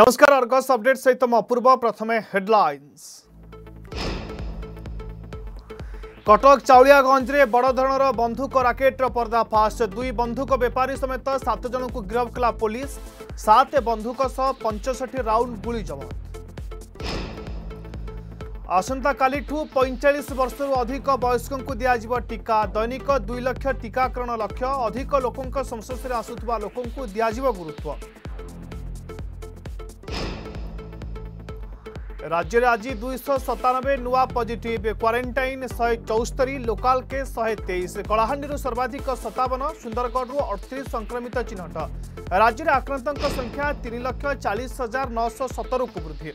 ನಮಸ್ಕಾರ ಅರ್ಗಾಸ್ ಅಪ್ಡೇಟ್ ಸಹಿತ ಅಪೂರ್ವ ಪ್ರಥಮೆ ಹೆಡ್ಲೈನ್ಸ್ କଟକ ଚାଉଳିଆଗଞ୍ଜରେ ବଡ଼ ଧରଣର ବନ୍ଧୁକ ରାକେଟର ପର୍ଦ୍ଦାଫାଶ ଦୁଇ ବନ୍ଧୁକ ବେପାରୀ ସମେତ ସାତ ଜଣଙ୍କୁ ଗିରଫ କଲା ପୋଲିସ ସାତ ବନ୍ଧୁକ ସହ ପଞ୍ଚଷଠି ରାଉଣ୍ଡ ଗୁଳି ଜବତ ଆସନ୍ତାକାଲିଠୁ ପଇଁଚାଳିଶ ବର୍ଷରୁ ଅଧିକ ବୟସ୍କଙ୍କୁ ଦିଆଯିବ ଟିକା ଦୈନିକ ଦୁଇ ଲକ୍ଷ ଟିକାକରଣ ଲକ୍ଷ୍ୟ ଅଧିକ ଲୋକଙ୍କ ସଂସ୍ପର୍ଶରେ ଆସୁଥିବା ଲୋକଙ୍କୁ ଦିଆଯିବ ଗୁରୁତ୍ୱ राज्य आज दुईश सतानबे नुआ पजिट क्वारेटाइन शहे चौस्तरी लोकाल केस शहे तेईस कलाहां सर्वाधिक सतावन सुंदरगढ़ अड़तीस संक्रमित चिन्हट राज्य में आक्रांत संख्या तीन लक्ष चालीस हजार नौश सतर को वृद्धि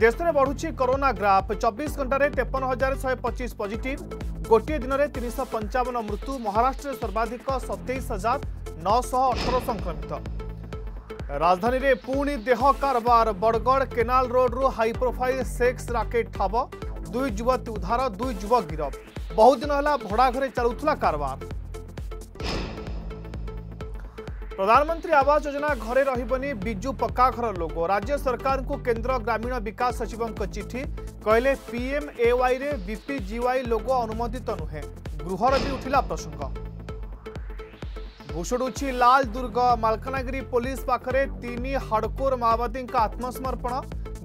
देश में बढ़ुच्च कोरोना ग्राफ चबीस घंटे तेपन हजार शहे पचिश पजिट गोटे दिन में तीन पंचावन मृत्यु महाराष्ट्र सर्वाधिक सतैश हजार नौश अठर संक्रमित राजधानी में पुणि देह कारबार Badagada canal road high profile sex racket ठाब दुई युवती उधार दुई युवक गिरफ बहुदिन भड़ा घरे चलुला कारबार प्रधानमंत्री आवास योजना घरे रही विजु पक्काघर लोग राज्य सरकार को केंद्र ग्रामीण विकास सचिव चिठी कहले पीएम एवाई विपिजिवई लोग अनुमोदित नुहे गृहर भी उठिला प्रसंग ଭୁଷୁଡ଼ୁଛି ଲାଲ ଦୁର୍ଗ ମାଲକାନଗିରି ପୋଲିସ ପାଖରେ ତିନି ହାଡ଼କୋର ମାଓବାଦୀଙ୍କ ଆତ୍ମସମର୍ପଣ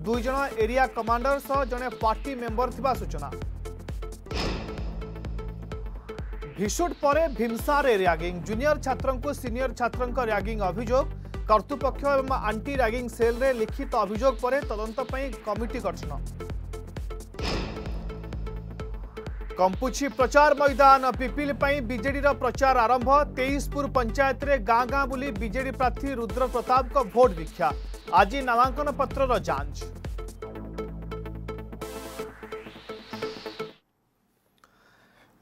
ଦୁଇ ଜଣ ଏରିଆ କମାଣ୍ଡର ସହ ଜଣେ ପାର୍ଟି ମେମ୍ବର ଥିବା ସୂଚନା ଭିସୁଟ ପରେ ଭୀମସାର ର୍ୟାଗିଂ ଜୁନିୟର ଛାତ୍ରଙ୍କୁ ସିନିୟର ଛାତ୍ରଙ୍କ ର୍ୟାଗିଂ ଅଭିଯୋଗ କର୍ତ୍ତୃପକ୍ଷ ଏବଂ ଆଣ୍ଟି ର୍ୟାଗିଂ ସେଲ୍ରେ ଲିଖିତ ଅଭିଯୋଗ ପରେ ତଦନ୍ତ ପାଇଁ କମିଟି ଗଠନ कंपुची प्रचार मैदान पिपिल बीजेडीर प्रचार आरंभ तेईसपुर पंचायत में गाँ गाँ बुली विजे प्रार्थी रुद्र प्रताप का भोट भिक्षा आज नामांकन पत्र जांच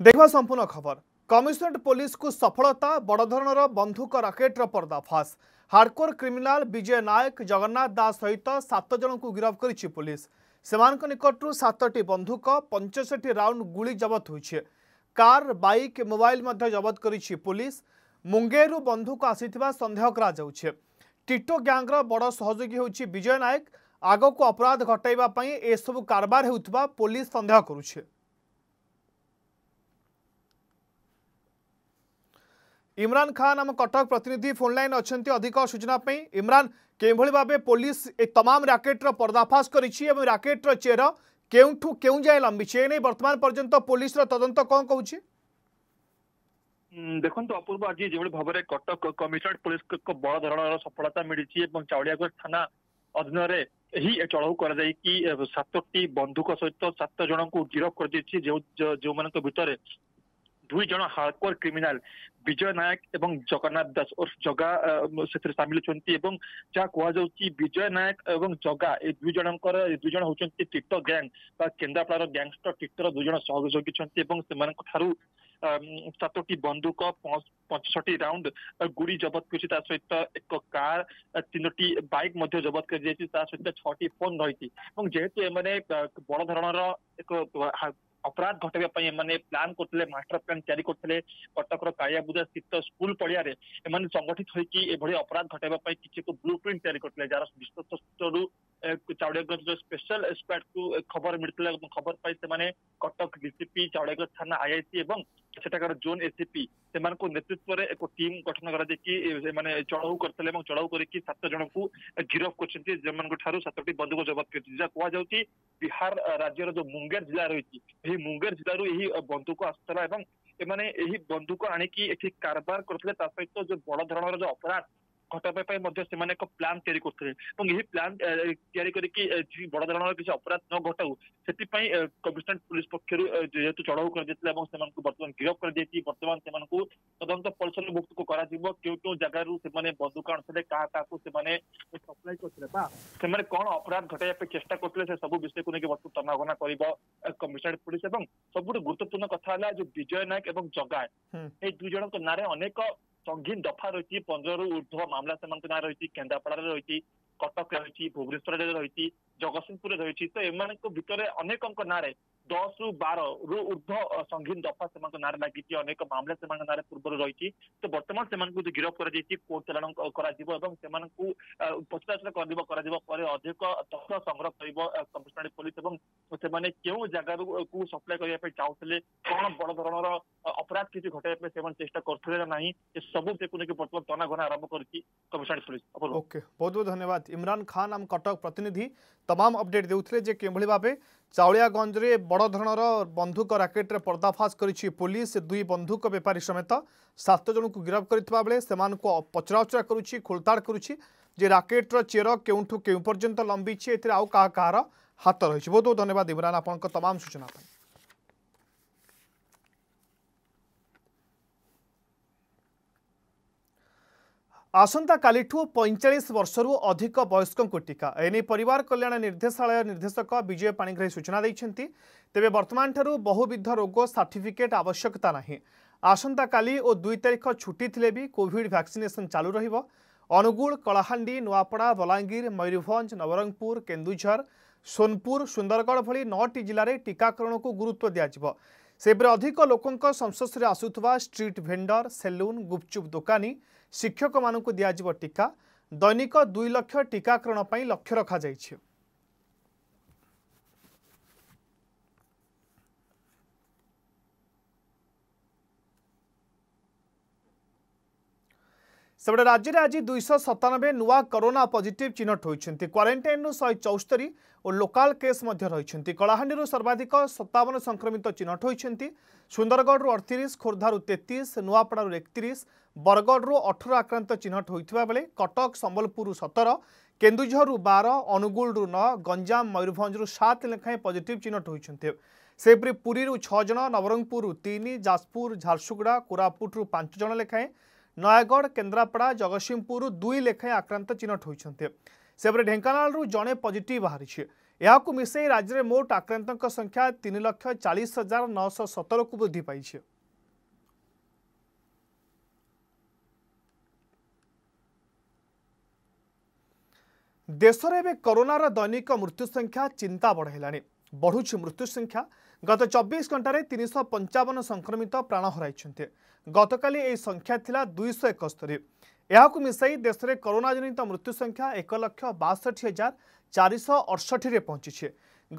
देखा संपूर्ण खबर कमिशनरेट पुलिस को सफलता बड़धरण बंधुक राकेट पर्दाफाश हार्डकोर क्रिमिनाल विजय नायक जगन्नाथ दास सहित सात जन को गिरफ्त कर पुलिस ସେମାନଙ୍କ ନିକଟରୁ ସାତଟି ବନ୍ଧୁକ ପଞ୍ଚଷଠି ରାଉଣ୍ଡ ଗୁଳି ଜବତ ହୋଇଛି କାର୍ ବାଇକ୍ ମୋବାଇଲ୍ ମଧ୍ୟ ଜବତ କରିଛି ପୁଲିସ୍ ମୁଙ୍ଗେରରୁ ବନ୍ଧୁକ ଆସିଥିବା ସନ୍ଦେହ କରାଯାଉଛି ଟିଟୋ ଗ୍ୟାଙ୍ଗର ବଡ଼ ସହଯୋଗୀ ହେଉଛି ବିଜୟ ନାୟକ ଆଗକୁ ଅପରାଧ ଘଟାଇବା ପାଇଁ ଏସବୁ କାରବାର ହେଉଥିବା ପୋଲିସ ସନ୍ଦେହ କରୁଛି ইমরান খান আম কটক প্রতিনিধি ফোন লাইন অনেক অধিক সূচনা ইমরান কেভাবে ভাবে পুলিশ এই তমাম রাকেটর পর্দাফাশ করেছি এবং রাকেটর চের কেউঠু কেউ যায় লম্বিছে এ বর্তমান পর্যন্ত পুলিশর তদন্ত কম কৌছে দেখুন অপূর্ব আজ যেভাবে ভাবে কটক কমিশনারেট পুলিশ বড় ধরনের সফলতা মিছে এবং চাউলিয়াগঞ্জ থানা অধীনরে ଏହି ଚଢ଼ଉ କରାଯାଇକି ସାତଟି ବନ୍ଧୁକ ସହିତ ସାତ ଜଣଙ୍କୁ ଗିରଫ କରିଦେଇଛି ଯେଉଁ ଯେଉଁମାନଙ୍କ ଭିତରେ ଦୁଇ ଜଣ ହାର୍ଡକୋର କ୍ରିମିନାଲ ବିଜୟ ନାୟକ ଏବଂ ଜଗନ୍ନାଥ ଦାସ ଓର୍ଫ ଜଗା ସେଥିରେ ସାମିଲ ଅଛନ୍ତି ଏବଂ ଯାହା କୁହାଯାଉଛି ବିଜୟ ନାୟକ ଏବଂ ଜଗା ଏ ଦୁଇ ଜଣଙ୍କର ଦୁଇ ଜଣ ହେଉଛନ୍ତି ଟିଟୋ ଗ୍ୟାଙ୍ଗ ବା କେନ୍ଦ୍ରାପଡ଼ାର ଗ୍ୟାଙ୍ଗଷ୍ଟର ଟିଟୋର ଦୁଇ ଜଣ ସହଯୋଗୀ ଅଛନ୍ତି ଏବଂ ସେମାନଙ୍କ ଠାରୁ ସାତଟି ବନ୍ଧୁକ ପଞ୍ଚଷଠି ରାଉଣ୍ଡ ଗୁଳି ଜବତ କରିଛି ତା ସହିତ ଏକ କାର ତିନୋଟି ବାଇକ୍ ମଧ୍ୟ ଜବତ କରାଯାଇଛି ତା ସହିତ ଛଅଟି ଫୋନ୍ ରହିଛି ଏବଂ ଯେହେତୁ ଏମାନେ ବଡ଼ ଧରଣର ଏକ অপরাধ ঘটাব পাই মানে প্ল্যান করতেলে মাস্টার প্ল্যান জারি করতেলে কটকৰ কায়াবুজা situated স্কুল পঢ়িয়ারে এমান সংগঠিত হৈ কি এবঢ়ি অপরাধ ঘটাব পাই কিচি কো ব্লুপ্রিন্ট তৈৰি কৰতেলে যাৰ বিশ্বস্ত সুস্থৰু চাউড়েগৰ স্পেশাল স্পাট কো খবৰ মিটতেলে আৰু খবৰ পাইতে মানে কটক ডিসিপি চাউড়েগৰ থানা আইআইটি এবং ᱥᱴᱟᱴᱟᱨᱚ ᱡᱚᱱ ᱮᱥᱮᱯᱤ ᱥᱮᱢᱟᱱᱠᱚ ᱱᱮᱛᱨᱤᱥᱛ્વᱨᱮ ᱮᱠᱚ ᱴᱤᱢ ᱜᱚᱴᱷᱚᱱ ᱠᱟᱨᱟ ᱫᱮᱠᱷᱤ ᱮ ᱢᱟᱱᱮ ᱪᱟᱲᱟᱣ ᱠᱟᱹᱨᱛᱮᱞᱮ ᱮᱢᱚᱱ ᱪᱟᱲᱟᱣ ᱠᱟᱹᱨᱤ ᱥᱟᱛ ᱡᱚᱱᱚᱠᱚ ᱡᱤᱨᱚᱯ ᱠᱚᱪᱷᱤ ᱡᱮᱢᱚᱱᱠᱚ ᱴᱷᱟᱨᱩ ᱥᱟᱛ ᱵᱟᱱᱫᱩᱠᱚ ᱡᱟᱵᱟᱵᱠᱮᱛᱤᱡᱟ ᱠᱚᱣᱟ ᱡᱟᱣᱛᱤ ᱵᱤᱦᱟᱨ ᱨᱟᱡ്യର ᱡᱚ ᱢᱩᱝᱜᱟᱨ ᱡᱤᱞᱟᱹ ᱨᱮ ᱦᱩᱭ ᱛᱤ ᱵᱤ ᱢᱩᱝᱜᱟᱨ ᱡᱤᱞᱟᱹ ᱨᱩ ᱮᱦᱤ ᱵᱟᱱᱫᱩᱠᱚ ᱟᱥᱛᱟᱱᱟ ᱮᱵᱚᱱ ᱮ घटाइबा पाई मध्य सेमाने एक अपराध न घटाउ सेति पई पुलिस पक्षरु जेतु चढाउ कर देतले एवं सेमानकु वर्तमान गिरफ कर देती वर्तमान तदंत पल्सन मुक्त को करा जिवो केउ केउ जगारु का अपराध घटाइबा पे चेष्टा से सब विषय कोनी के वस्तु तनागना करिवो कमिश्नर पुलिस एवं सबुटे गुरुत्वपूर्ण कथा जो विजय नायक एवं जगाय ए दुजनक नारे अनेक ସଙ୍ଗୀନ ଦଫା ରହିଛି ପନ୍ଦରରୁ ଉର୍ଦ୍ଧ୍ୱ ମାମଲା ସେମାନଙ୍କ ନାଁ ରହିଛି କେନ୍ଦ୍ରାପଡ଼ାରେ ରହିଛି କଟକରେ ରହିଛି ଭୁବନେଶ୍ୱରରେ ରହିଛି ଜଗତସିଂହପୁରରେ ରହିଛି ତ ଏମାନଙ୍କ ଭିତରେ ଅନେକଙ୍କ ନାଁରେ दस रु बार रु ऊर्ध संघीन दफा से नारे लगी अनेक मामला से नारे पूर्वर रही तो बर्तमान से गिरफ्त कर कोर्ट चलाण पचराचरा अधिक तथ्य संग्रह करी पुलिस और क्यों जगार को सप्लाय करने चाहूते कौन बड़धरण अपराध किसी घटाई से करते ना ये सब देखु नहीं बर्तमान तनाघना आरंभ कर कमिशनरेट पुलिस ओके बहुत बहुत धन्यवाद इमरान खान आम कटक प्रतिनिधि तमाम अपडेट देते भाव ଚାଉଳିଆଗଞ୍ଜରେ ବଡ଼ ଧରଣର ବନ୍ଧୁକ ରାକେଟରେ ପର୍ଦ୍ଦାଫାସ କରିଛି ପୋଲିସ ଦୁଇ ବନ୍ଧୁକ ବେପାରୀ ସମେତ ସାତ ଜଣଙ୍କୁ ଗିରଫ କରିଥିବା ବେଳେ ସେମାନଙ୍କୁ ପଚରାଉଚରା କରୁଛି ଖୋଳତାଡ଼ କରୁଛି ଯେ ରାକେଟର ଚେର କେଉଁଠୁ କେଉଁ ପର୍ଯ୍ୟନ୍ତ ଲମ୍ବିଛି ଏଥିରେ ଆଉ କାହା କାହାର ହାତ ରହିଛି ବହୁତ ବହୁତ ଧନ୍ୟବାଦ ଇମ୍ରାନ୍ ଆପଣଙ୍କ ତମାମ ସୂଚନା ପାଇଁ ଆସନ୍ତାକାଲିଠୁ ପଇଁଚାଳିଶ ବର୍ଷରୁ ଅଧିକ ବୟସ୍କଙ୍କୁ ଟିକା ଏନେଇ ପରିବାର କଲ୍ୟାଣ ନିର୍ଦ୍ଦେଶାଳୟ ନିର୍ଦ୍ଦେଶକ ବିଜୟ ପାଣିଗ୍ରାହୀ ସୂଚନା ଦେଇଛନ୍ତି ତେବେ ବର୍ତ୍ତମାନଠାରୁ ବହୁବିଧ ରୋଗ ସାର୍ଟିଫିକେଟ୍ ଆବଶ୍ୟକତା ନାହିଁ ଆସନ୍ତାକାଲି ଓ ଦୁଇ ତାରିଖ ଛୁଟି ଥିଲେ ବି କୋଭିଡ୍ ଭ୍ୟାକ୍ସିନେସନ୍ ଚାଲୁ ରହିବ ଅନୁଗୁଳ କଳାହାଣ୍ଡି ନୂଆପଡ଼ା ବଲାଙ୍ଗୀର ମୟୂରଭଞ୍ଜ ନବରଙ୍ଗପୁର କେନ୍ଦୁଝର ସୋନପୁର ସୁନ୍ଦରଗଡ଼ ଭଳି ନଅଟି ଜିଲ୍ଲାରେ ଟିକାକରଣକୁ ଗୁରୁତ୍ୱ ଦିଆଯିବ ସେହିପରି ଅଧିକ ଲୋକଙ୍କ ସଂସ୍ପର୍ଶରେ ଆସୁଥିବା ଷ୍ଟ୍ରିଟ୍ ଭେଣ୍ଡର ସେଲୁନ୍ ଗୁପଚୁପ୍ ଦୋକାନୀ ଶିକ୍ଷକମାନଙ୍କୁ ଦିଆଯିବ ଟିକା ଦୈନିକ ଦୁଇ ଲକ୍ଷ ଟିକାକରଣ ପାଇଁ ଲକ୍ଷ୍ୟ ରଖାଯାଇଛି ସେପଟେ ରାଜ୍ୟରେ ଆଜି ଦୁଇଶହ ସତାନବେ ନୂଆ କରୋନା ପଜିଟିଭ୍ ଚିହ୍ନଟ ହୋଇଛନ୍ତି କ୍ୱାରେଣ୍ଟାଇନ୍ରୁ ଶହେ ଚଉସ୍ତରୀ ଓ ଲୋକାଲ କେସ୍ ମଧ୍ୟ ରହିଛନ୍ତି କଳାହାଣ୍ଡିରୁ ସର୍ବାଧିକ ସତାବନ ସଂକ୍ରମିତ ଚିହ୍ନଟ ହୋଇଛନ୍ତି ସୁନ୍ଦରଗଡ଼ରୁ ଅଠତିରିଶ ଖୋର୍ଦ୍ଧାରୁ ତେତିଶ ନୂଆପଡ଼ାରୁ ଏକତିରିଶ ବରଗଡ଼ରୁ ଅଠର ଆକ୍ରାନ୍ତ ଚିହ୍ନଟ ହୋଇଥିବା ବେଳେ କଟକ ସମ୍ବଲପୁରରୁ ସତର କେନ୍ଦୁଝରରୁ ବାର ଅନୁଗୁଳରୁ ନଅ ଗଞ୍ଜାମ ମୟୂରଭଞ୍ଜରୁ ସାତ ଲେଖାଏଁ ପଜିଟିଭ୍ ଚିହ୍ନଟ ହୋଇଛନ୍ତି ସେହିପରି ପୁରୀରୁ ଛଅ ଜଣ ନବରଙ୍ଗପୁରରୁ ତିନି ଯାଜପୁର ଝାରସୁଗୁଡ଼ା କୋରାପୁଟରୁ ପାଞ୍ଚ ଜଣ ଲେଖାଏଁ ନୟାଗଡ଼ କେନ୍ଦ୍ରାପଡ଼ା ଜଗତସିଂହପୁରରୁ ଦୁଇ ଲେଖାଏଁ ଆକ୍ରାନ୍ତ ଚିହ୍ନଟ ହୋଇଛନ୍ତି ସେପରି ଢେଙ୍କାନାଳରୁ ଜଣେ ପଜିଟିଭ୍ ବାହାରିଛି ଏହାକୁ ମିଶାଇ ରାଜ୍ୟରେ ମୋଟ ଆକ୍ରାନ୍ତଙ୍କ ସଂଖ୍ୟା ତିନି ଲକ୍ଷ ଚାଳିଶ ହଜାର ନଅଶହ ସତରକୁ ବୃଦ୍ଧି ପାଇଛି ଦେଶରେ ଏବେ କରୋନାର ଦୈନିକ ମୃତ୍ୟୁ ସଂଖ୍ୟା ଚିନ୍ତା ବଢ଼ାଇଲାଣି ବଢ଼ୁଛି ମୃତ୍ୟୁ ସଂଖ୍ୟା গত চব্বিশ ঘণ্টার তিনশো পঞ্চাবন সংক্রমিত প্রাণ হরাইছেন গতকাল এই সংখ্যা লা দুইশ একস্তরী ଏହାକୁ ମିଶାଇ ଦେଶରେ କରୋନାଜନିତ ମୃତ୍ୟୁ ସଂଖ୍ୟା ଏକ ଲକ୍ଷ ବାଷଠି ହଜାର ଚାରିଶହ ଅଠଷଠିରେ ପହଞ୍ଚିଛି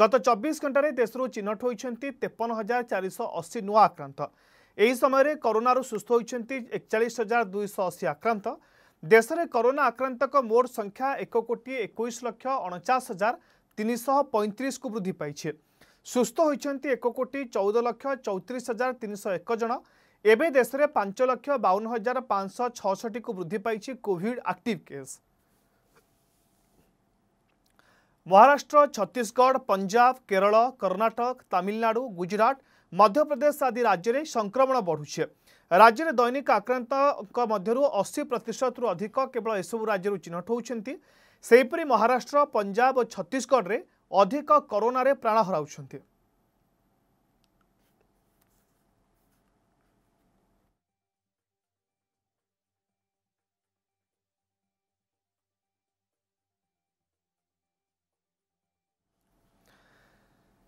ଗତ ଚବିଶ ଘଣ୍ଟାରେ ଦେଶରୁ ଚିହ୍ନଟ ହୋଇଛନ୍ତି ତେପନ ହଜାର ଚାରିଶହ ଅଶୀ ନୂଆ ଆକ୍ରାନ୍ତ ଏହି ସମୟରେ କରୋନାରୁ ସୁସ୍ଥ ହୋଇଛନ୍ତି ଏକଚାଳିଶ ହଜାର ଦୁଇଶହ ଅଶୀ ଆକ୍ରାନ୍ତ ଦେଶରେ କରୋନା ଆକ୍ରାନ୍ତଙ୍କ ମୋଟ ସଂଖ୍ୟା ଏକ କୋଟି ଏକୋଇଶ ଲକ୍ଷ ଅଣଚାଶ ହଜାର ତିନିଶହ ପଇଁତିରିଶକୁ ବୃଦ୍ଧି ପାଇଛି ସୁସ୍ଥ ହୋଇଛନ୍ତି ଏକ କୋଟି ଚଉଦ ଲକ୍ଷ ଚଉତିରିଶ ହଜାର ତିନିଶହ ଏକ ଜଣ ଏବେ ଦେଶରେ ପାଞ୍ଚ ଲକ୍ଷ ବାଉନ ହଜାର ପାଞ୍ଚଶହ ଛଅଷଠିକୁ ବୃଦ୍ଧି ପାଇଛି Covid active case Maharashtra Chhattisgarh Punjab Kerala Karnataka Tamil Nadu Gujarat Madhya Pradesh ଆଦି ରାଜ୍ୟରେ ସଂକ୍ରମଣ ବଢ଼ୁଛି ରାଜ୍ୟରେ ଦୈନିକ ଆକ୍ରାନ୍ତଙ୍କ ମଧ୍ୟରୁ ଅଶୀ ପ୍ରତିଶତରୁ ଅଧିକ କେବଳ ଏସବୁ ରାଜ୍ୟରୁ ଚିହ୍ନଟ ହେଉଛନ୍ତି ସେହିପରି ମହାରାଷ୍ଟ୍ର ପଞ୍ଜାବ ଓ ଛତିଶଗଡ଼ରେ अधिक करोन प्राण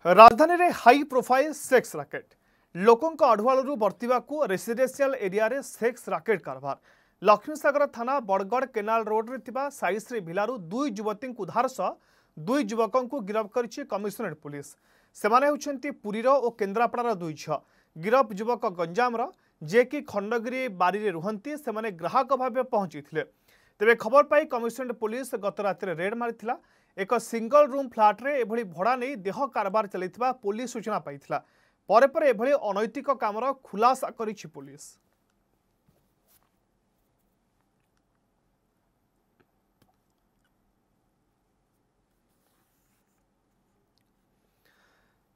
हरा राजधानी रे हाई प्रोफाइल सेक्स राकेट लोकों अड़ुआल बर्तवा को रेसीडेल एरिया रे सेक्स राकेट कारबार लक्ष्मीसगर थाना बड़गड़ केनाल रोड में साइश्री भिलू दुई युवती उधार सह ଦୁଇ ଯୁବକଙ୍କୁ ଗିରଫ କରିଛି କମିଶନରେଟ୍ ପୁଲିସ୍ ସେମାନେ ହେଉଛନ୍ତି ପୁରୀର ଓ କେନ୍ଦ୍ରାପଡ଼ାର ଦୁଇ ଝିଅ ଗିରଫ ଯୁବକ ଗଞ୍ଜାମର ଯିଏକି ଖଣ୍ଡଗିରି ବାରିରେ ରୁହନ୍ତି ସେମାନେ ଗ୍ରାହକ ଭାବେ ପହଞ୍ଚିଥିଲେ ତେବେ ଖବର ପାଇ କମିଶନରେଟ୍ ପୁଲିସ୍ ଗତ ରାତିରେ ରେଡ୍ ମାରିଥିଲା ଏକ ସିଙ୍ଗଲ ରୁମ୍ ଫ୍ଲାଟ୍ରେ ଏଭଳି ଭଡ଼ା ନେଇ ଦେହ କାରବାର ଚାଲିଥିବା ପୋଲିସ୍ ସୂଚନା ପାଇଥିଲା ପରେ ପରେ ଏଭଳି ଅନୈତିକ କାମର ଖୁଲାସା କରିଛି ପୋଲିସ୍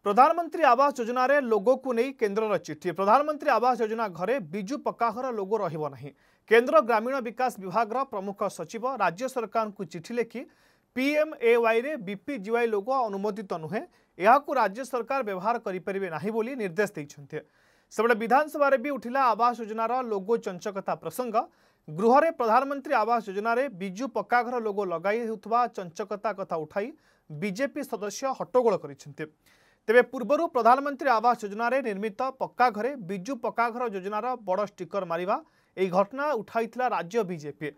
प्रधानमंत्री आवास योजन लोगों को नहीं केन्द्र चिठी प्रधानमंत्री आवास योजना घरे विजु पक्काघर लोगो रही केन्द्र ग्रामीण विकास विभाग प्रमुख सचिव राज्य सरकार को चिठी लिखि पीएम ए वाई में बीपी जिवई लोग अनुमोदित नुहे यहाँ राज्य सरकार व्यवहार करें बोली निर्देश देते सेपटे विधानसभा भी उठिला आवास योजनार लोगो चंचकता प्रसंग गृह प्रधानमंत्री आवास योजन विजु पक्काघर लोगो लगे चंचकता कथ उठाई बीजेपी सदस्य हट्टोल करते ତେବେ ପୂର୍ବରୁ ପ୍ରଧାନମନ୍ତ୍ରୀ ଆବାସ ଯୋଜନାରେ ନିର୍ମିତ ପକ୍କା ଘରେ ବିଜୁ ପକ୍କା ଘର ଯୋଜନାର ବଡ଼ ଷ୍ଟିକର ମାରିବା ଏହି ଘଟଣା ଉଠାଇଥିଲା ରାଜ୍ୟ ବିଜେପି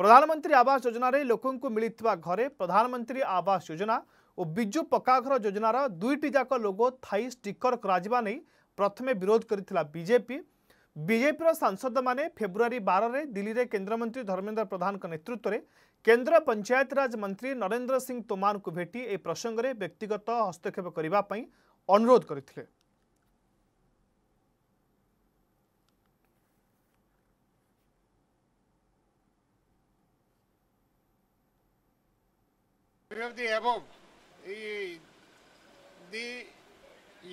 ପ୍ରଧାନମନ୍ତ୍ରୀ ଆବାସ ଯୋଜନାରେ ଲୋକଙ୍କୁ ମିଳିଥିବା ଘରେ ପ୍ରଧାନମନ୍ତ୍ରୀ ଆବାସ ଯୋଜନା ଓ ବିଜୁ ପକ୍କା ଘର ଯୋଜନାର ଦୁଇଟି ଯାକ ଲୋଗୋ ଥାଇ ଷ୍ଟିକର କରାଯିବା ନେଇ ପ୍ରଥମେ ବିରୋଧ କରିଥିଲା ବିଜେପି ବିଜେପିର ସାଂସଦମାନେ ଫେବୃଆରୀ ବାରରେ ଦିଲ୍ଲୀରେ କେନ୍ଦ୍ରମନ୍ତ୍ରୀ ଧର୍ମେନ୍ଦ୍ର ପ୍ରଧାନଙ୍କ ନେତୃତ୍ୱରେ केन्द्र पंचायतराज मंत्री नरेन्द्र सिंह तोमर को भेट यह प्रसंगे व्यक्तिगत हस्तक्षेप करने अनुरोध कर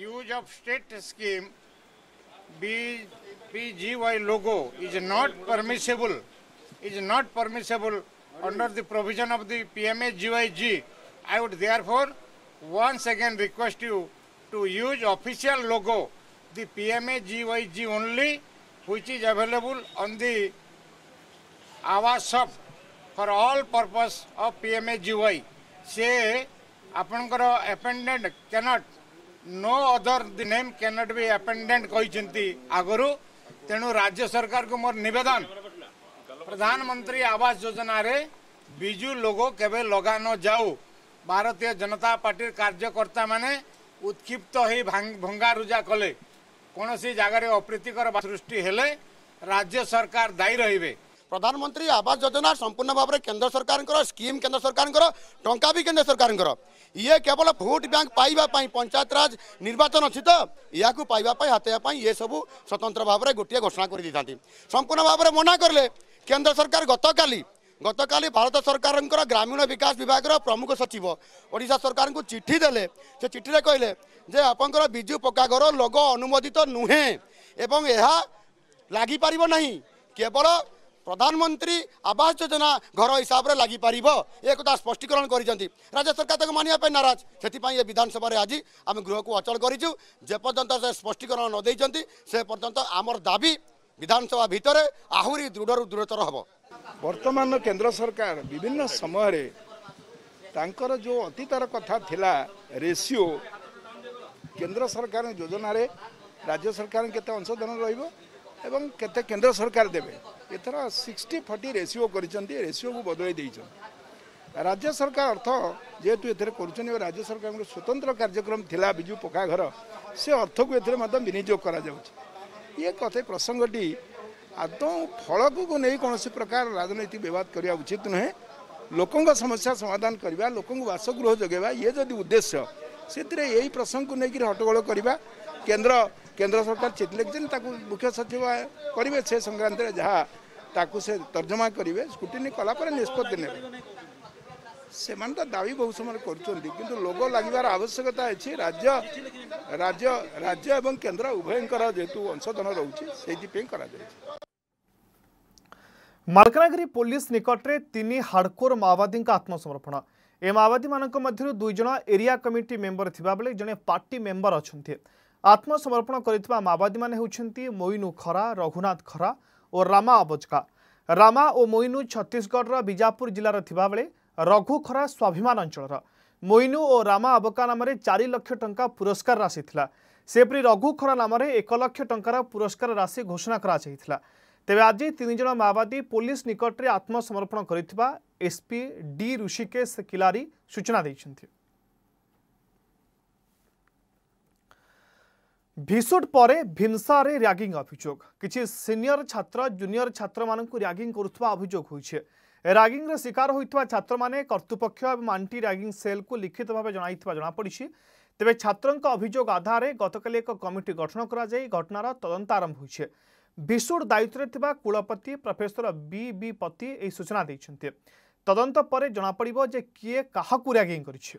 यूज ऑफ स्टेट स्कीम बी लोगो under the provision of the PMSGYG. I would therefore once again request you to use official logo, the PMSGYG only, which is available on the आवास सप फर all purpose of P M A G Y से ଆପଣଙ୍କର appendant can't know other the name can't be appendant କହିଛନ୍ତି ଆଗରୁ ତେଣୁ ରାଜ୍ୟ ସରକାରକୁ ମୋର ନିବେଦନ પ્રધાનમંત્રી આવાસ યોજનારે બીજુ લોગો કેવે લગા ન જાઉ ભારતીય જનતા પાર્ટીર કાર્યકર્તાମାନେ ଉତ୍କ୍ଷିପ୍ତ ହୋଇ ଭଙ୍ଗାରୁଜା କଲେ କୌଣସି ଜାଗାରେ ଅପ୍ରୀତିକର ସୃଷ୍ଟି ହେଲେ ରାଜ୍ୟ ସରକାର ଦାୟୀ ରହିବେ ପ୍ରଧାନମନ୍ତ୍ରୀ ଆବାସ ଯୋଜନା ସମ୍ପୂର୍ଣ୍ଣ ଭାବରେ କେନ୍ଦ୍ର ସରକାରଙ୍କର ସ୍କିମ୍ କେନ୍ଦ୍ର ସରକାରଙ୍କର ଟଙ୍କା ବି କେନ୍ଦ୍ର ସରକାରଙ୍କର ଇଏ କେବଳ ଭୋଟ୍ ବ୍ୟାଙ୍କ ପାଇବା ପାଇଁ ପଞ୍ଚାୟତରାଜ ନିର୍ବାଚନ ଅଛି ତ ଏହାକୁ ପାଇବା ପାଇଁ ହାତେଇବା ପାଇଁ ଇଏ ସବୁ ସ୍ୱତନ୍ତ୍ର ଭାବରେ ଗୋଟିଏ ଘୋଷଣା କରିଦେଇଥାନ୍ତି ସମ୍ପୂର୍ଣ୍ଣ ଭାବରେ ମନା କଲେ কেন্দ্র সরকার গতকালি গতকালি ভারত সরকারঙ্কর গ্রামীণ বিকাশ বিভাগের প্রমুখ সচিব ওড়িশা সরকারଙ୍କୁ চিঠি দেলে সে চিঠিরে কহিলে যে আপনার বিজু পকাঘর লোগ অনুমোদিত নুহে এবং এহা লাগিপারিব না কেবল প্রধানমন্ত্রী আবাস যোজনা ঘর হিসাবে লাগিপারিব এ কথা স্পষ্টীকরণ করেছেন রাজ্য সরকার তাকে মানিয়া নারাজ সেপাই এ বিধানসভায় আজ আমি গৃহকু অচল করেছু যেপর্যন্ত সে স্পষ্টীকরণ নদেইছেন সে পর্যন্ত আমার দাবি ବିଧାନସଭା ଭିତରେ ଆହୁରି ଦୃଢ଼ରୁ ଦୃଢ଼ତର ହେବ ବର୍ତ୍ତମାନ କେନ୍ଦ୍ର ସରକାର ବିଭିନ୍ନ ସମୟରେ ତାଙ୍କର ଯେଉଁ ଅତୀତର କଥା ଥିଲା ରେସିଓ କେନ୍ଦ୍ର ସରକାରଙ୍କ ଯୋଜନାରେ ରାଜ୍ୟ ସରକାର କେତେ ଅଂଶଧନ ରହିବ ଏବଂ କେତେ କେନ୍ଦ୍ର ସରକାର ଦେବେ ଏଥର ସିକ୍ସଟି ଫର୍ଟି ରେସିଓ କରିଛନ୍ତି ରେସିଓକୁ ବଦଳାଇ ଦେଇଛନ୍ତି ରାଜ୍ୟ ସରକାର ଅର୍ଥ ଯେହେତୁ ଏଥିରେ କରୁଛନ୍ତି ଏବଂ ରାଜ୍ୟ ସରକାରଙ୍କର ସ୍ୱତନ୍ତ୍ର କାର୍ଯ୍ୟକ୍ରମ ଥିଲା ବିଜୁ ପକ୍କା ଘର ସେ ଅର୍ଥକୁ ଏଥିରେ ମଧ୍ୟ ବିନିଯୋଗ କରାଯାଉଛି ये कथे प्रसंगटी आद तो फल को नहीं कौन प्रकार राजनीति बवाद करवा उचित नुहे लोकों समस्या समाधान करने लोक बासगृह जगे ये जदि उद्देश्य से प्रसंग को लेकिन हट्टोल करवा केन्द्र केन्द्र सरकार चिठी लिखे मुख्य सचिव करेंगे से संक्रांत जहाँ ताकू से तर्जमा करेंगे स्कूटी कलापर निष्पत्ति ने, ସେମାନେ ତ ଦାବି ବହୁ ସମୟରେ କରୁଛନ୍ତି କିନ୍ତୁ ଲୋକ ଲାଗିବାର ଆବଶ୍ୟକତା ଅଛି ରାଜ୍ୟ ରାଜ୍ୟ ରାଜ୍ୟ ଏବଂ କେନ୍ଦ୍ର ଉଭୟଙ୍କର ଯେହେତୁ ଅଂଶଦାନ ରହୁଛି ସେଇଥିପାଇଁ କରାଯାଇଛି ମାଲକାନଗିରି ପୋଲିସ ନିକଟରେ ତିନି ହାର୍ଡକୋର ମାଓବାଦୀଙ୍କ ଆତ୍ମସମର୍ପଣ ଏ ମାଓବାଦୀମାନଙ୍କ ମଧ୍ୟରୁ ଦୁଇ ଜଣ ଏରିଆ କମିଟି ମେମ୍ବର ଥିବାବେଳେ ଜଣେ ପାର୍ଟି ମେମ୍ବର ଅଛନ୍ତି ଆତ୍ମସମର୍ପଣ କରିଥିବା ମାଓବାଦୀମାନେ ହେଉଛନ୍ତି ମୋଇନୁ ଖରା ରଘୁନାଥ ଖରା ଓ ରାମା ଅବଜକା ରାମା ଓ ମୋଇନୁ ଛତିଶଗଡ଼ର ବିଜାପୁର ଜିଲ୍ଲାର ଥିବାବେଳେ ରଘୁଖରା ସ୍ୱାଭିମାନ ଅଞ୍ଚଳର ମୋଇନୁ ଓ ରାମା ଆବକା ନାମରେ ଚାରି ଲକ୍ଷ ଟଙ୍କା ପୁରସ୍କାର ରାଶି ଥିଲା ସେହିପରି ରଘୁଖରା ନାମରେ ଏକ ଲକ୍ଷ ଟଙ୍କାର ପୁରସ୍କାର ରାଶି ଘୋଷଣା କରାଯାଇଥିଲା ତେବେ ଆଜି ତିନି ଜଣ ମାଓବାଦୀ ପୋଲିସ ନିକଟରେ ଆତ୍ମସମର୍ପଣ କରିଥିବା ଏସ୍ପି ଡି ଋଷିକେଶ କିଲାରୀ ସୂଚନା ଦେଇଛନ୍ତି ଭିସୁଟ୍ ପରେ ଭୀମସାରେ ରାଗିଂ ଅଭିଯୋଗ କିଛି ସିନିୟର ଛାତ୍ର ଜୁନିୟର ଛାତ୍ରମାନଙ୍କୁ ରାଗିଂ କରୁଥିବା ଅଭିଯୋଗ ହୋଇଛି ରାଗିଂର ଶିକାର ହୋଇଥିବା ଛାତ୍ରମାନେ କର୍ତ୍ତୃପକ୍ଷ ଏବଂ ଆଣ୍ଟି ରାଗିଂ ସେଲ୍କୁ ଲିଖିତ ଭାବେ ଜଣାଇଥିବା ଜଣାପଡ଼ିଛି ତେବେ ଛାତ୍ରଙ୍କ ଅଭିଯୋଗ ଆଧାରରେ ଗତକାଲି ଏକ କମିଟି ଗଠନ କରାଯାଇ ଘଟଣାର ତଦନ୍ତ ଆରମ୍ଭ ହୋଇଛି ଭିସୁଡ଼ ଦାୟିତ୍ୱରେ ଥିବା କୁଳପତି ପ୍ରଫେସର ବି ବି ପତି ଏହି ସୂଚନା ଦେଇଛନ୍ତି ତଦନ୍ତ ପରେ ଜଣାପଡ଼ିବ ଯେ କିଏ କାହାକୁ ରାଗିଂ କରିଛି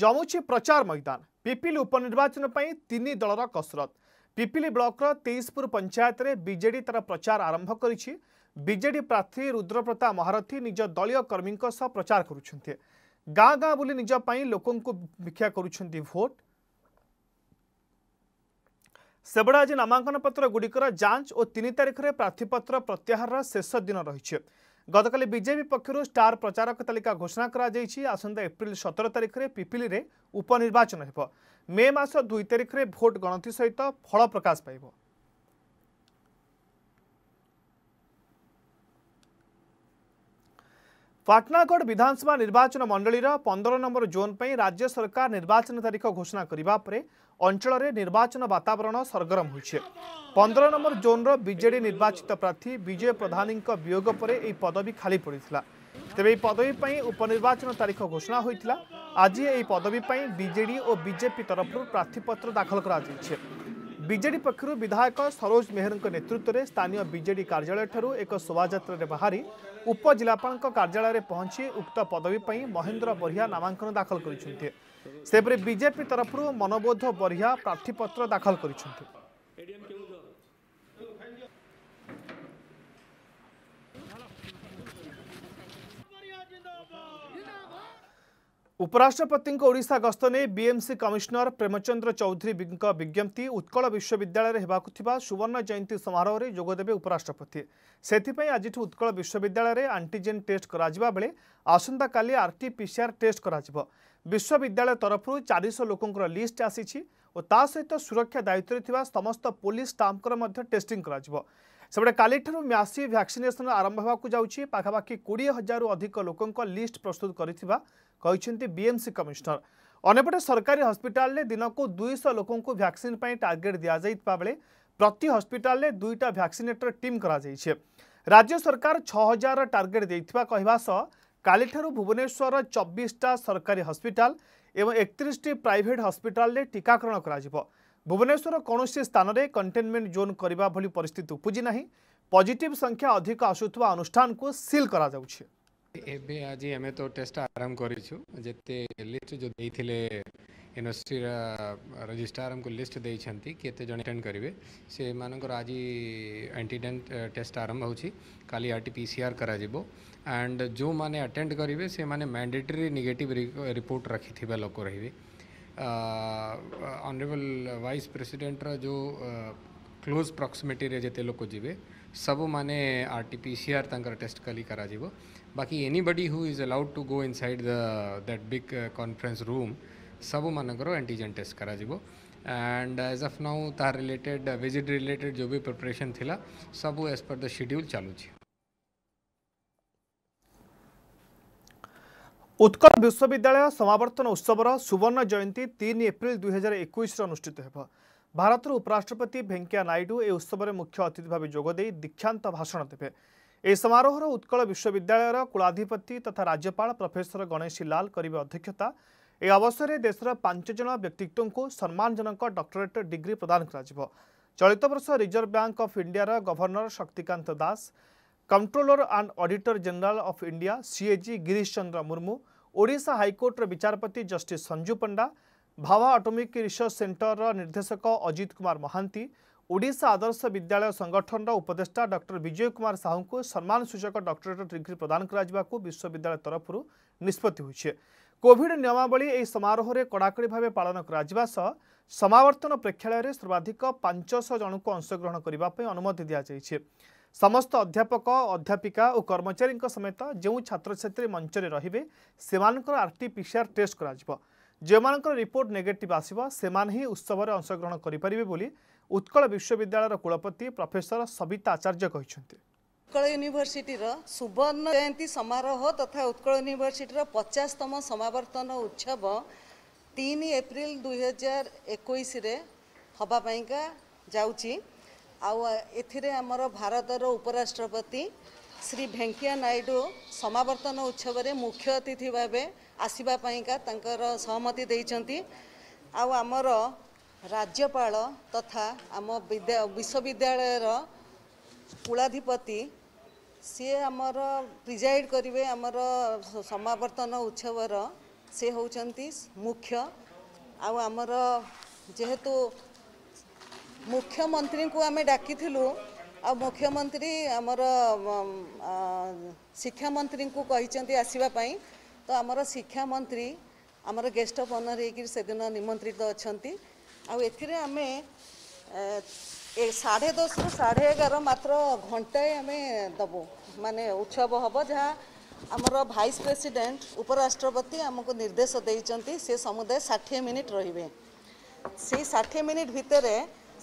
ଜମୁଛି ପ୍ରଚାର ମଇଦାନ ପିପିଲି ଉପନିର୍ବାଚନ ପାଇଁ ତିନି ଦଳର କସରତ ପିପିଲି ବ୍ଲକର ତେଇଶପୁର ପଞ୍ଚାୟତରେ ବିଜେଡି ତାର ପ୍ରଚାର ଆରମ୍ଭ କରିଛି ବିଜେଡି ପ୍ରାର୍ଥୀ ରୁଦ୍ରପ୍ରତା ମହାରଥୀ ନିଜ ଦଳୀୟ କର୍ମୀଙ୍କ ସହ ପ୍ରଚାର କରୁଛନ୍ତି ଗାଁ ଗାଁ ବୁଲି ନିଜ ପାଇଁ ଲୋକଙ୍କୁ ଭିକ୍ଷା କରୁଛନ୍ତି ଭୋଟ ସେଭଳି ଆଜି ନାମାଙ୍କନ ପତ୍ର ଗୁଡ଼ିକର ଯାଞ୍ଚ ଓ ତିନି ତାରିଖରେ ପ୍ରାର୍ଥୀପତ୍ର ପ୍ରତ୍ୟାହାରର ଶେଷ ଦିନ ରହିଛି ଗତକାଲି ବିଜେପି ପକ୍ଷରୁ ଷ୍ଟାର ପ୍ରଚାରକ ତାଲିକା ଘୋଷଣା କରାଯାଇଛି ଆସନ୍ତା ଏପ୍ରିଲ ସତର ତାରିଖରେ ପିପିଲିରେ ଉପନିର୍ବାଚନ ହେବ ମେ ମାସ ଦୁଇ ତାରିଖରେ ଭୋଟ ଗଣତି ସହିତ ଫଳ ପ୍ରକାଶ ପାଇବ ପାଟନାଗଡ଼ ବିଧାନସଭା ନିର୍ବାଚନ ମଣ୍ଡଳୀର ପନ୍ଦର ନମ୍ବର ଜୋନ୍ ପାଇଁ ରାଜ୍ୟ ସରକାର ନିର୍ବାଚନ ତାରିଖ ଘୋଷଣା କରିବା ପରେ ଅଞ୍ଚଳରେ ନିର୍ବାଚନ ବାତାବରଣ ସରଗରମ ହୋଇଛି ପନ୍ଦର ନମ୍ବର ଜୋନ୍ର ବିଜେଡି ନିର୍ବାଚିତ ପ୍ରାର୍ଥୀ ବିଜୟ ପ୍ରଧାନୀଙ୍କ ବିୟୋଗ ପରେ ଏହି ପଦବୀ ଖାଲି ପଡ଼ିଥିଲା ତେବେ ଏହି ପଦବୀ ପାଇଁ ଉପନିର୍ବାଚନ ତାରିଖ ଘୋଷଣା ହୋଇଥିଲା ଆଜି ଏହି ପଦବୀ ପାଇଁ ବିଜେଡି ଓ ବିଜେପି ତରଫରୁ ପ୍ରାର୍ଥୀପତ୍ର ଦାଖଲ କରାଯାଇଛି ବିଜେଡି ପକ୍ଷରୁ ବିଧାୟକ ସରୋଜ ମେହେରଙ୍କ ନେତୃତ୍ୱରେ ସ୍ଥାନୀୟ ବିଜେଡି କାର୍ଯ୍ୟାଳୟଠାରୁ ଏକ ଶୋଭାଯାତ୍ରାରେ ବାହାରି ଉପଜିଲ୍ଲାପାଳଙ୍କ କାର୍ଯ୍ୟାଳୟରେ ପହଞ୍ଚି ଉକ୍ତ ପଦବୀ ପାଇଁ ମହେନ୍ଦ୍ର ବରିହା ନାମାଙ୍କନ ଦାଖଲ କରିଛନ୍ତି ସେହିପରି ବିଜେପି ତରଫରୁ ମନବୋଧ ବରିହା ପ୍ରାର୍ଥୀପତ୍ର ଦାଖଲ କରିଛନ୍ତି ଉପରାଷ୍ଟ୍ରପତିଙ୍କ ଓଡ଼ିଶା ଗସ୍ତ ନେଇ ବିଏମ୍ସି କମିଶନର ପ୍ରେମଚନ୍ଦ୍ର ଚୌଧୁରୀଙ୍କ ବିଜ୍ଞପ୍ତି ଉତ୍କଳ ବିଶ୍ୱବିଦ୍ୟାଳୟରେ ହେବାକୁ ଥିବା ସୁବର୍ଣ୍ଣ ଜୟନ୍ତୀ ସମାରୋହରେ ଯୋଗଦେବେ ଉପରାଷ୍ଟ୍ରପତି ସେଥିପାଇଁ ଆଜିଠୁ ଉତ୍କଳ ବିଶ୍ୱବିଦ୍ୟାଳୟରେ ଆଣ୍ଟିଜେନ୍ ଟେଷ୍ଟ କରାଯିବା ବେଳେ ଆସନ୍ତାକାଲି ଆର୍ଟିପିସିଆର୍ ଟେଷ୍ଟ କରାଯିବ ବିଶ୍ୱବିଦ୍ୟାଳୟ ତରଫରୁ ଚାରିଶହ ଲୋକଙ୍କର ଲିଷ୍ଟ ଆସିଛି ଓ ତା ସହିତ ସୁରକ୍ଷା ଦାୟିତ୍ୱରେ ଥିବା ସମସ୍ତ ପୋଲିସ୍ ଷ୍ଟାମ୍ପଙ୍କର ମଧ୍ୟ ଟେଷ୍ଟିଂ କରାଯିବ ସେପଟେ କାଲିଠାରୁ ମ୍ୟାସି ଭ୍ୟାକ୍ସିନେସନ୍ ଆରମ୍ଭ ହେବାକୁ ଯାଉଛି ପାଖାପାଖି କୋଡ଼ିଏ ହଜାରରୁ ଅଧିକ ଲୋକଙ୍କ ଲିଷ୍ଟ ପ୍ରସ୍ତୁତ କରିଥିବା କହିଛନ୍ତି ବିଏମ୍ସି କମିଶନର ଅନ୍ୟପଟେ ସରକାରୀ ହସ୍ପିଟାଲରେ ଦିନକୁ ଦୁଇଶହ ଲୋକଙ୍କୁ ଭ୍ୟାକ୍ସିନ୍ ପାଇଁ ଟାର୍ଗେଟ୍ ଦିଆଯାଇଥିବା ବେଳେ ପ୍ରତି ହସ୍ପିଟାଲରେ ଦୁଇଟା ଭ୍ୟାକ୍ସିନେଟର ଟିମ୍ କରାଯାଇଛି ରାଜ୍ୟ ସରକାର ଛଅ ହଜାର ଟାର୍ଗେଟ୍ ଦେଇଥିବା କହିବା ସହ କାଲିଠାରୁ ଭୁବନେଶ୍ୱରର ଚବିଶଟା ସରକାରୀ ହସ୍ପିଟାଲ ଏବଂ ଏକତିରିଶଟି ପ୍ରାଇଭେଟ୍ ହସ୍ପିଟାଲରେ ଟିକାକରଣ କରାଯିବ ଭୁବନେଶ୍ୱର କୌଣସି ସ୍ଥାନରେ କଣ୍ଟେନମେଣ୍ଟ ଜୋନ୍ କରିବା ଭଳି ପରିସ୍ଥିତି ଉପୁଜି ନାହିଁ ପଜିଟିଭ୍ ସଂଖ୍ୟା ଅଧିକ ଆସୁଥିବା ଅନୁଷ୍ଠାନକୁ ସିଲ୍ କରାଯାଉଛି एबे आज आम तो टेस्ट आरंभ करते लिस्ट जो देते यूनिवर्सीटी रजिस्ट्रार को लिस्ट देते जन एटेड करेंगे से मानकर आज एंटीजेन टेस्ट आरंभ होरटीपीसीआर एंड जो मैंने अटेंड करेंगे से मैंने मैंडेटरी निगेटिव रिपोर्ट रखि लोक रही अनरेबल वाइस प्रेसीडेटर जो क्लोज प्रक्सीमेटी जिते लोक जब सब मैंने R T P C R तर टेस्ट कल कर Baki anybody who is allowed to go inside the that big uh, conference room, सबू मानकर एंटीजन टेस्ट करा जीवो एंड एज अफ नाउ तार रिलेटेड विजिट रिलेटेड जो भी प्रिपरेशन थिला सबू एज पर द शेड्यूल चालू छी ଉତ୍କଳ ବିଶ୍ୱବିଦ୍ୟାଳୟ ସମାବର୍ତ୍ତନ ଉତ୍ସବର ସୁବର୍ଣ୍ଣ ଜୟନ୍ତୀ ତିନି ଏପ୍ରିଲ ଦୁଇହଜାର ଏକୋଇଶରେ ଅନୁଷ୍ଠିତ ହେବ ଭାରତର ଉପରାଷ୍ଟ୍ରପତି ଭେଙ୍କୟା ନାଇଡୁ ଏ ଉତ୍ସବରେ ମୁଖ୍ୟ ଅତିଥି ଭାବେ ଯୋଗଦେଇ ଦୀକ୍ଷାନ୍ତ ଭାଷଣ ଦେବେ यह समारोह उत्कल विश्वविद्यालय कुलाधिपति तथा राज्यपाल प्रफेसर गणेशी लाल करे अध्यक्षता यह अवसर देशर पांचज व्यक्तित्व को सम्मानजनक डक्टरेट डिग्री प्रदान हो चलित बर्ष reserve bank of India governor Shaktikanta Das controller and auditor general of India CAG Girish Chandra Murmu ओडा हाइकोर्टर विचारपति justice Sanju Panda Bhabha atomic research centre निर्देशक अजित कुमार महांती ଓଡ଼ିଶା ଆଦର୍ଶ ବିଦ୍ୟାଳୟ ସଂଗଠନର ଉପଦେଷ୍ଟା ଡକ୍ଟର ବିଜୟ କୁମାର ସାହୁଙ୍କୁ ସମ୍ମାନସୂଚକ ଡକ୍ଟରେଟ୍ ଡିଗ୍ରୀ ପ୍ରଦାନ କରାଯିବାକୁ ବିଶ୍ୱବିଦ୍ୟାଳୟ ତରଫରୁ ନିଷ୍ପତ୍ତି ହୋଇଛି କୋଭିଡ୍ ନିୟମାବଳୀ ଏହି ସମାରୋହରେ କଡ଼ାକଡ଼ି ଭାବେ ପାଳନ କରାଯିବା ସହ ସମାବର୍ତ୍ତନ ପ୍ରେକ୍ଷାଳୟରେ ସର୍ବାଧିକ ପାଞ୍ଚଶହ ଜଣଙ୍କୁ ଅଂଶଗ୍ରହଣ କରିବା ପାଇଁ ଅନୁମତି ଦିଆଯାଇଛି ସମସ୍ତ ଅଧ୍ୟାପକ ଅଧ୍ୟାପିକା ଓ କର୍ମଚାରୀଙ୍କ ସମେତ ଯେଉଁ ଛାତ୍ରଛାତ୍ରୀ ମଞ୍ଚରେ ରହିବେ ସେମାନଙ୍କର ଆର୍ଟିପିସିଆର୍ ଟେଷ୍ଟ କରାଯିବ ଯେଉଁମାନଙ୍କର ରିପୋର୍ଟ ନେଗେଟିଭ୍ ଆସିବ ସେମାନେ ହିଁ ଉତ୍ସବରେ ଅଂଶଗ୍ରହଣ କରିପାରିବେ ବୋଲି ଉତ୍କଳ ବିଶ୍ୱବିଦ୍ୟାଳୟର କୁଳପତି ପ୍ରଫେସର ସବିତା ଆଚାର୍ଯ୍ୟ କହିଛନ୍ତି ଉତ୍କଳ ୟୁନିଭର୍ସିଟିର ସୁବର୍ଣ୍ଣ ଜୟନ୍ତୀ ସମାରୋହ ତଥା ଉତ୍କଳ ୟୁନିଭର୍ସିଟିର ପଚାଶତମ ସମାବର୍ତ୍ତନ ଉତ୍ସବ ତିନି ଏପ୍ରିଲ ଦୁଇହଜାର ଏକୋଇଶରେ ହେବା ପାଇଁକା ଯାଉଛି ଆଉ ଏଥିରେ ଆମର ଭାରତର ଉପରାଷ୍ଟ୍ରପତି ଶ୍ରୀ ଭେଙ୍କିୟା ନାଇଡ଼ୁ ସମାବର୍ତ୍ତନ ଉତ୍ସବରେ ମୁଖ୍ୟ ଅତିଥି ଭାବେ ଆସିବା ପାଇଁକା ତାଙ୍କର ସହମତି ଦେଇଛନ୍ତି ଆଉ ଆମର ରାଜ୍ୟପାଳ ତଥା ଆମ ବିଶ୍ୱବିଦ୍ୟାଳୟର କୁଳାଧିପତି ସିଏ ଆମର ପ୍ରିଜାଇଡ୍ କରିବେ ଆମର ସମାବର୍ତ୍ତନ ଉତ୍ସବର ସେ ହେଉଛନ୍ତି ମୁଖ୍ୟ ଆଉ ଆମର ଯେହେତୁ ମୁଖ୍ୟମନ୍ତ୍ରୀଙ୍କୁ ଆମେ ଡାକିଥିଲୁ ଆଉ ମୁଖ୍ୟମନ୍ତ୍ରୀ ଆମର ଶିକ୍ଷାମନ୍ତ୍ରୀଙ୍କୁ କହିଛନ୍ତି ଆସିବା ପାଇଁ ତ ଆମର ଶିକ୍ଷାମନ୍ତ୍ରୀ ଆମର ଗେଷ୍ଟ ଅଫ୍ ଅନର୍ ହେଇକିରି ସେଦିନ ନିମନ୍ତ୍ରିତ ଅଛନ୍ତି ଆଉ ଏଥିରେ ଆମେ ସାଢ଼େ ଦଶରୁ ସାଢ଼େ ଏଗାର ମାତ୍ର ଘଣ୍ଟାଏ ଆମେ ଦେବୁ ମାନେ ଉତ୍ସବ ହେବ ଯାହା ଆମର ଭାଇସ୍ ପ୍ରେସିଡ଼େଣ୍ଟ ଉପରାଷ୍ଟ୍ରପତି ଆମକୁ ନିର୍ଦ୍ଦେଶ ଦେଇଛନ୍ତି ସେ ସମୁଦାୟ ଷାଠିଏ ମିନିଟ୍ ରହିବେ ସେଇ ଷାଠିଏ ମିନିଟ୍ ଭିତରେ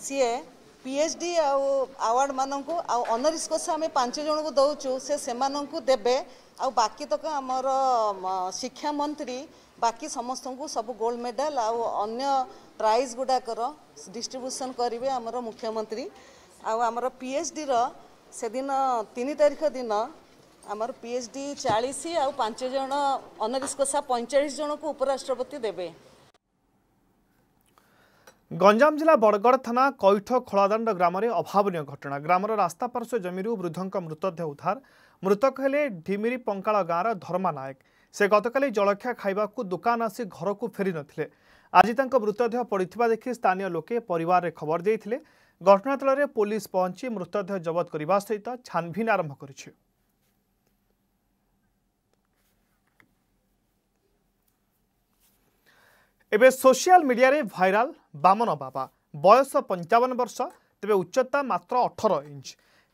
ସିଏ ପି ଏଚ୍ ଡି ଆଉ ଆୱାର୍ଡ଼ମାନଙ୍କୁ ଆଉ ଅନରିସ୍କସ ଆମେ ପାଞ୍ଚ ଜଣଙ୍କୁ ଦେଉଛୁ ସେ ସେମାନଙ୍କୁ ଦେବେ ଆଉ ବାକି ତକ ଆମର ଶିକ୍ଷାମନ୍ତ୍ରୀ ବାକି ସମସ୍ତଙ୍କୁ ସବୁ ଗୋଲ୍ଡ ମେଡ଼ାଲ ଆଉ ଅନ୍ୟ ପ୍ରାଇଜ୍ ଗୁଡ଼ାକର ଡିଷ୍ଟ୍ରିବ୍ୟୁସନ୍ କରିବେ ଆମର ମୁଖ୍ୟମନ୍ତ୍ରୀ ଆଉ ଆମର ପି ଏଚ୍ ଡିର ସେଦିନ ତିନି ତାରିଖ ଦିନ ଆମର ପି ଏଚ୍ ଡି ଚାଳିଶ ଆଉ ପାଞ୍ଚ ଜଣ ଅନରିସ କଷା ପଇଁଚାଳିଶ ଜଣକୁ ଉପରାଷ୍ଟ୍ରପତି ଦେବେ ଗଞ୍ଜାମ ଜିଲ୍ଲା ବଡ଼ଗଡ଼ ଥାନା କୈଠ ଖୋଳାଦଣ୍ଡ ଗ୍ରାମରେ ଅଭାବନୀୟ ଘଟଣା ଗ୍ରାମର ରାସ୍ତା ପାର୍ଶ୍ୱ ଜମିରୁ ବୃଦ୍ଧଙ୍କ ମୃତଦେହ ଉଦ୍ଧାର ମୃତକ ହେଲେ ଢିମିରି ପଙ୍କାଳ ଗାଁର ଧର୍ମା ନାୟକ ସେ ଗତକାଲି ଜଳଖିଆ ଖାଇବାକୁ ଦୋକାନ ଆସି ଘରକୁ ଫେରିନଥିଲେ ଆଜି ତାଙ୍କ ମୃତଦେହ ପଡ଼ିଥିବା ଦେଖି ସ୍ଥାନୀୟ ଲୋକେ ପରିବାରରେ ଖବର ଦେଇଥିଲେ ଘଟଣାସ୍ଥଳରେ ପୋଲିସ ପହଞ୍ଚି ମୃତଦେହ ଜବତ କରିବା ସହିତ ଛାନ୍ଭିନ୍ ଆରମ୍ଭ କରିଛି ଏବେ ସୋସିଆଲ ମିଡିଆରେ ଭାଇରାଲ ବାମନ ବାବା ବୟସ ପଞ୍ଚାବନ ବର୍ଷ ତେବେ ଉଚ୍ଚତା ମାତ୍ର ଅଠର ଇଞ୍ଚ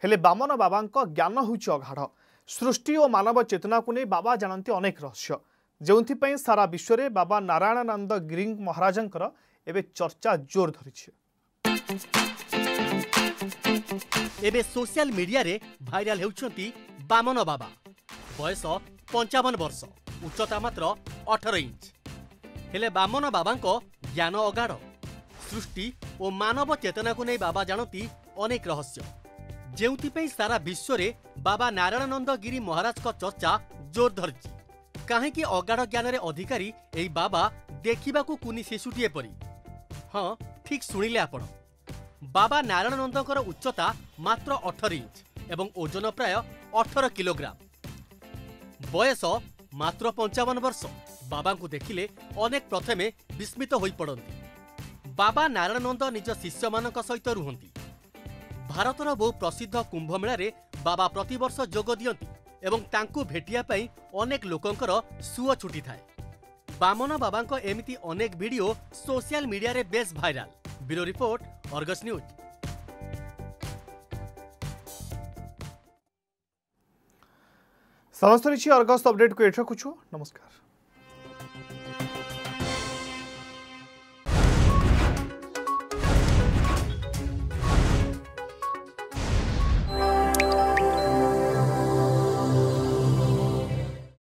ହେଲେ ବାମନ ବାବାଙ୍କ ଜ୍ଞାନ ହେଉଛି ଅଗାଢ଼ ସୃଷ୍ଟି ଓ ମାନବ ଚେତନାକୁ ନେଇ ବାବା ଜାଣନ୍ତି ଅନେକ ରହସ୍ୟ ଯେଉଁଥିପାଇଁ ସାରା ବିଶ୍ୱରେ ବାବା ନାରାୟଣାନନ୍ଦ ଗିରି ମହାରାଜଙ୍କର ଏବେ ଚର୍ଚ୍ଚା ଜୋର ଧରିଛି ଏବେ ସୋସିଆଲ ମିଡିଆରେ ଭାଇରାଲ ହେଉଛନ୍ତି ବାମନ ବାବା ବୟସ ପଞ୍ଚାବନ ବର୍ଷ ଉଚ୍ଚତା ମାତ୍ର ଅଠର ଇଞ୍ଚ ହେଲେ ବାମନ ବାବାଙ୍କ ଜ୍ଞାନ ଅଗାଢ଼ ସୃଷ୍ଟି ଓ ମାନବ ଚେତନାକୁ ନେଇ ବାବା ଜାଣନ୍ତି ଅନେକ ରହସ୍ୟ ଯେଉଁଥିପାଇଁ ସାରା ବିଶ୍ୱରେ ବାବା ନାରାୟଣନନ୍ଦ ଗିରି ମହାରାଜଙ୍କ ଚର୍ଚ୍ଚା ଜୋର ଧରିଛି କାହିଁକି ଅଗାଢ଼ ଜ୍ଞାନରେ ଅଧିକାରୀ ଏହି ବାବା ଦେଖିବାକୁ କୁନି ଶିଶୁଟିଏ ପରି ହଁ ଠିକ୍ ଶୁଣିଲେ ଆପଣ ବାବା ନାରାୟଣନନ୍ଦଙ୍କର ଉଚ୍ଚତା ମାତ୍ର ଅଠର ଇଞ୍ଚ ଏବଂ ଓଜନ ପ୍ରାୟ ଅଠର କିଲୋଗ୍ରାମ ବୟସ ମାତ୍ର ପଞ୍ଚାବନ ବର୍ଷ ବାବାଙ୍କୁ ଦେଖିଲେ ଅନେକ ପ୍ରଥମେ ବିସ୍ମିତ ହୋଇପଡ଼ନ୍ତି ବାବା ନାରାୟଣନନ୍ଦ ନିଜ ଶିଷ୍ୟମାନଙ୍କ ସହିତ ରୁହନ୍ତି ଭାରତର ବହୁ ପ୍ରସିଦ୍ଧ କୁମ୍ଭମେଳାରେ ବାବା ପ୍ରତିବର୍ଷ ଯୋଗ ଦିଅନ୍ତି ଏବଂ ତାଙ୍କୁ ଭେଟିବା ପାଇଁ ଅନେକ ଲୋକଙ୍କର ସୁଅ ଛୁଟିଥାଏ ବାମନ ବାବାଙ୍କ ଏମିତି ଅନେକ ଭିଡିଓ ସୋସିଆଲ ମିଡିଆରେ ବେଶ୍ viral bureau report Argus news ସମସ୍ତ କିଛି ଅର୍ଗସ୍ ଅପଡେଟ୍କୁ ଏଠି ରଖୁଛୁ ନମସ୍କାର